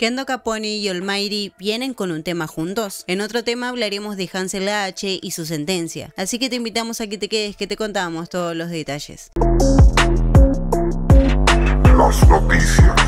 Kendo Capone y Almighty vienen con un tema juntos. En otro tema hablaremos de Hansel H y su sentencia, así que te invitamos a que te quedes que te contamos todos los detalles. Las noticias.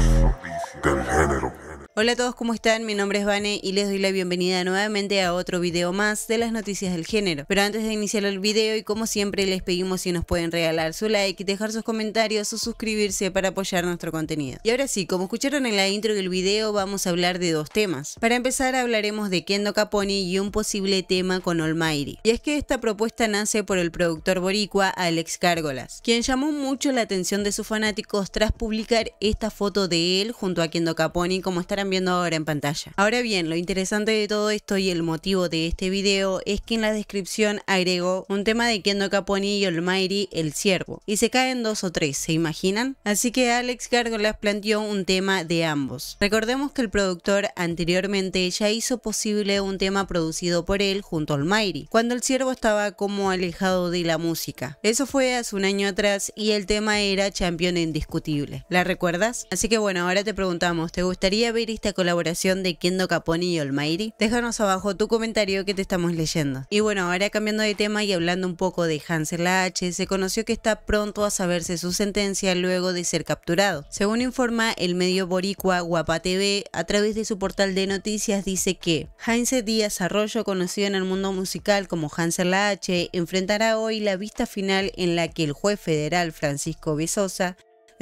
Hola a todos, ¿cómo están? Mi nombre es Vane y les doy la bienvenida nuevamente a otro video más de las noticias del género. Pero antes de iniciar el video y como siempre les pedimos si nos pueden regalar su like, dejar sus comentarios o suscribirse para apoyar nuestro contenido. Y ahora sí, como escucharon en la intro del video vamos a hablar de dos temas. Para empezar hablaremos de Kendo Capone y un posible tema con Almighty. Y es que esta propuesta nace por el productor boricua Alex Cárgolas, quien llamó mucho la atención de sus fanáticos tras publicar esta foto de él junto a Kendo Capone como estarán viendo ahora en pantalla. Ahora bien, lo interesante de todo esto y el motivo de este video es que en la descripción agregó un tema de Kendo Caponi y Olmairi el ciervo, y se caen dos o tres, ¿se imaginan? Así que Alex Gargolas planteó un tema de ambos. Recordemos que el productor anteriormente ya hizo posible un tema producido por él junto a Olmairi, cuando el ciervo estaba como alejado de la música. Eso fue hace un año atrás y el tema era Champion Indiscutible. ¿La recuerdas? Así que bueno, ahora te preguntamos, ¿te gustaría ver este esta colaboración de Kendo Caponi y Olmairi? Déjanos abajo tu comentario que te estamos leyendo. Y bueno, ahora cambiando de tema y hablando un poco de Hansel H, se conoció que está pronto a saberse su sentencia luego de ser capturado. Según informa el medio boricua Guapa TV, a través de su portal de noticias dice que Heinz Díaz Arroyo, conocido en el mundo musical como Hansel H, enfrentará hoy la vista final en la que el juez federal Francisco Besosa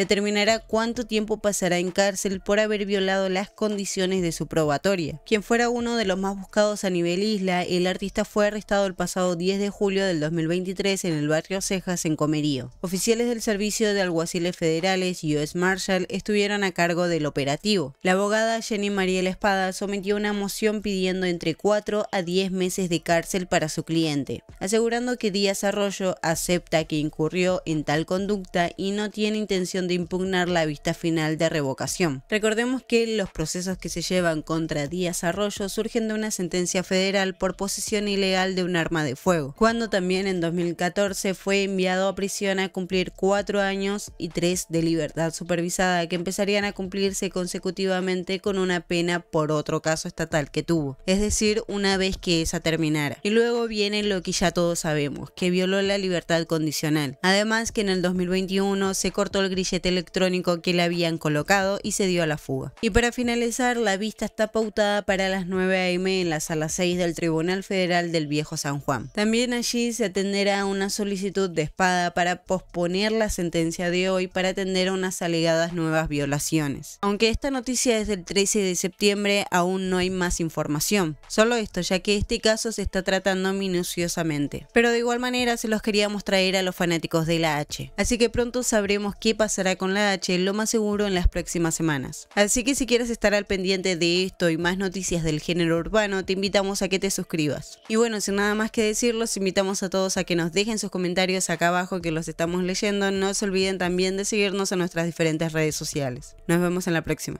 determinará cuánto tiempo pasará en cárcel por haber violado las condiciones de su probatoria. Quien fuera uno de los más buscados a nivel isla, el artista fue arrestado el pasado 10 de julio del 2023 en el barrio Cejas en Comerío. Oficiales del Servicio de Alguaciles Federales y US Marshall estuvieron a cargo del operativo. La abogada Jenny La Espada sometió una moción pidiendo entre 4 a 10 meses de cárcel para su cliente, asegurando que Díaz Arroyo acepta que incurrió en tal conducta y no tiene intención de impugnar la vista final de revocación. Recordemos que los procesos que se llevan contra Díaz Arroyo surgen de una sentencia federal por posesión ilegal de un arma de fuego, cuando también en 2014 fue enviado a prisión a cumplir cuatro años y tres de libertad supervisada que empezarían a cumplirse consecutivamente con una pena por otro caso estatal que tuvo, es decir, una vez que esa terminara. Y luego viene lo que ya todos sabemos, que violó la libertad condicional. Además que en el 2021 se cortó el grillo electrónico que le habían colocado y se dio a la fuga. Y para finalizar, la vista está pautada para las 9 a.m. en la sala 6 del Tribunal Federal del Viejo San Juan. También allí se atenderá una solicitud de espada para posponer la sentencia de hoy para atender unas alegadas nuevas violaciones. Aunque esta noticia es del 13 de septiembre, aún no hay más información. Solo esto, ya que este caso se está tratando minuciosamente. Pero de igual manera se los queríamos traer a los fanáticos de la H. Así que pronto sabremos qué pasa con la H, lo más seguro en las próximas semanas. Así que si quieres estar al pendiente de esto y más noticias del género urbano, te invitamos a que te suscribas. Y bueno, sin nada más que decir, los invitamos a todos a que nos dejen sus comentarios acá abajo que los estamos leyendo. No se olviden también de seguirnos en nuestras diferentes redes sociales. Nos vemos en la próxima.